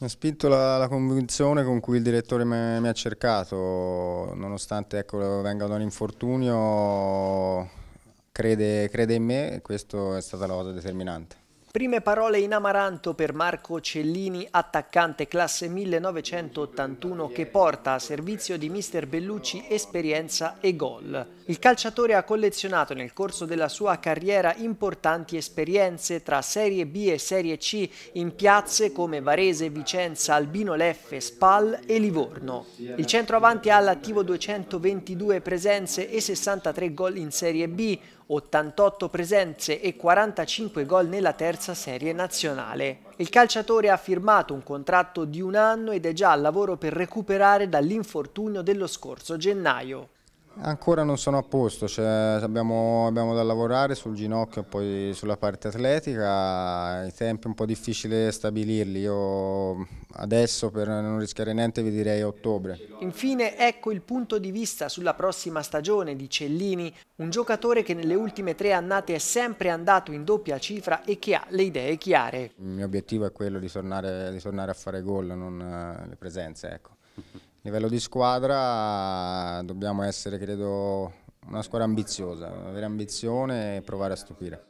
Mi ha spinto la, la, convinzione con cui il direttore mi, ha cercato, nonostante ecco, venga da un infortunio, crede, crede in me e questa è stata la cosa determinante. Prime parole in amaranto per Marco Cellini, attaccante classe 1981 che porta a servizio di mister Bellucci esperienza e gol. Il calciatore ha collezionato nel corso della sua carriera importanti esperienze tra Serie B e Serie C in piazze come Varese, Vicenza, Albino Leffe, Spal e Livorno. Il centroavanti ha all'attivo 222 presenze e 63 gol in Serie B, 88 presenze e 45 gol nella terza terza serie nazionale. Il calciatore ha firmato un contratto di un anno ed è già al lavoro per recuperare dall'infortunio dello scorso gennaio. Ancora non sono a posto, cioè abbiamo, abbiamo, da lavorare sul ginocchio e poi sulla parte atletica, i tempi è un po' difficile stabilirli, io adesso per non rischiare niente vi direi ottobre. Infine ecco il punto di vista sulla prossima stagione di Cellini, un giocatore che nelle ultime tre annate è sempre andato in doppia cifra e che ha le idee chiare. Il mio obiettivo è quello di tornare, di tornare a fare gol, non le presenze. Ecco. A livello di squadra dobbiamo essere, credo, una squadra ambiziosa, avere ambizione e provare a stupire.